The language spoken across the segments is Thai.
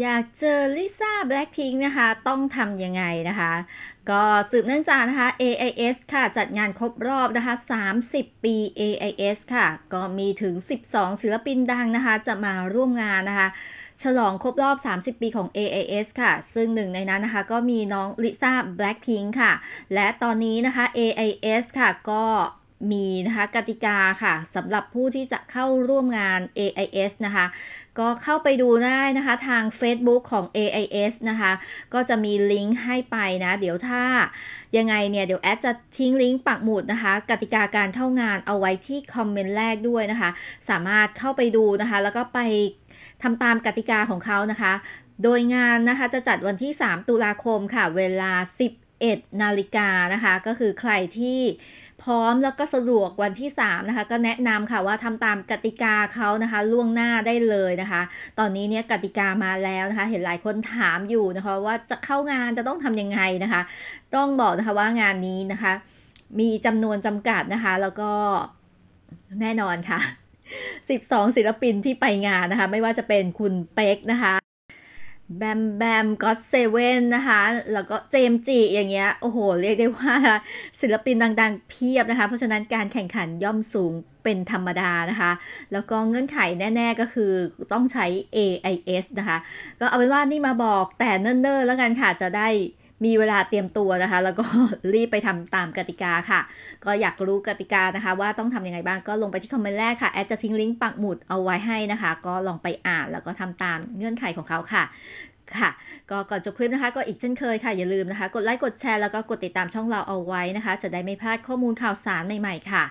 อยากเจอลิซ่าแบล็คพิงค์นะคะ ต้องทำยังไงนะคะ ก็สืบเนื่องจากนะคะ AIS ค่ะจัดงานครบรอบนะคะ 30 ปี AIS ค่ะ ก็มีถึง 12ศิลปินดังนะคะ จะมาร่วมงานนะคะ ฉลองครบรอบ 30 ปีของ AIS ค่ะ ซึ่งหนึ่งในนั้นนะคะ ก็มีน้องลิซ่าแบล็คพิงค์ค่ะ และตอนนี้นะคะ AIS ค่ะก็มีนะคะกติกาค่ะสำหรับผู้ที่จะเข้าร่วมงาน AIS นะคะก็เข้าไปดูได้นะคะทาง Facebook ของ AIS นะคะก็จะมีลิงก์ให้ไปนะเดี๋ยวถ้ายังไงเนี่ยเดี๋ยวแอดจะทิ้งลิงก์ปักหมุดนะคะกติกาการเข้างานเอาไว้ที่คอมเมนต์แรกด้วยนะคะสามารถเข้าไปดูนะคะแล้วก็ไปทำตามกติกาของเขานะคะโดยงานนะคะจะจัดวันที่ 3 ตุลาคมค่ะเวลา10 11นาฬิกานะคะก็คือใครที่พร้อมแล้วก็สะดวกวันที่ 3 นะคะ ก็แนะนำค่ะว่าทำตามกติกาเขานะคะล่วงหน้าได้เลยนะคะ ตอนนี้เนี่ยกติกามาแล้วนะคะ เห็นหลายคนถามอยู่นะคะว่าจะเข้างานจะต้องทำยังไงนะคะ ต้องบอกนะคะว่างานนี้นะคะ มีจำนวนจำกัดนะคะแล้วก็แน่นอนค่ะ 12 ศิลปินที่ไปงานนะคะ ไม่ว่าจะเป็นคุณเป๊กนะคะแบมแบมก็เซเว่นนะคะ แล้วก็เจมจีอย่างเงี้ย โอ้โห เรียกได้ว่าศิลปินดัง ๆ เพียบนะคะ เพราะฉะนั้นการแข่งขันย่อมสูงเป็นธรรมดานะคะ แล้วก็เงื่อนไขแน่ ๆก็คือต้องใช้ AIS นะคะ ก็เอาเป็นว่านี่มาบอกแต่เนิ่นๆแล้วกันค่ะ จะได้มีเวลาเตรียมตัวนะคะ แล้วก็รีบไปทำตามกติกาค่ะ ก็อยากรู้กติกานะคะ ว่าต้องทำยังไงบ้างก็ลงไปที่คอมเมนต์แรกค่ะแอดจะทิ้งลิงก์ปักหมุดเอาไว้ให้นะคะ ก็ลองไปอ่านแล้วก็ทำตามเงื่อนไขของเขาค่ะค่ะ ก็ก่อนจบคลิปนะคะก็อีกเช่นเคยค่ะ อย่าลืมนะคะ กดไลค์กดแชร์ แล้วก็กดติดตามช่องเราเอาไว้นะคะ จะได้ไม่พลาดข้อมูลข่าวสารใหม่ๆ ค่ะ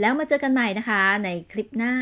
แล้วมาเจอกันใหม่นะคะในคลิปหน้า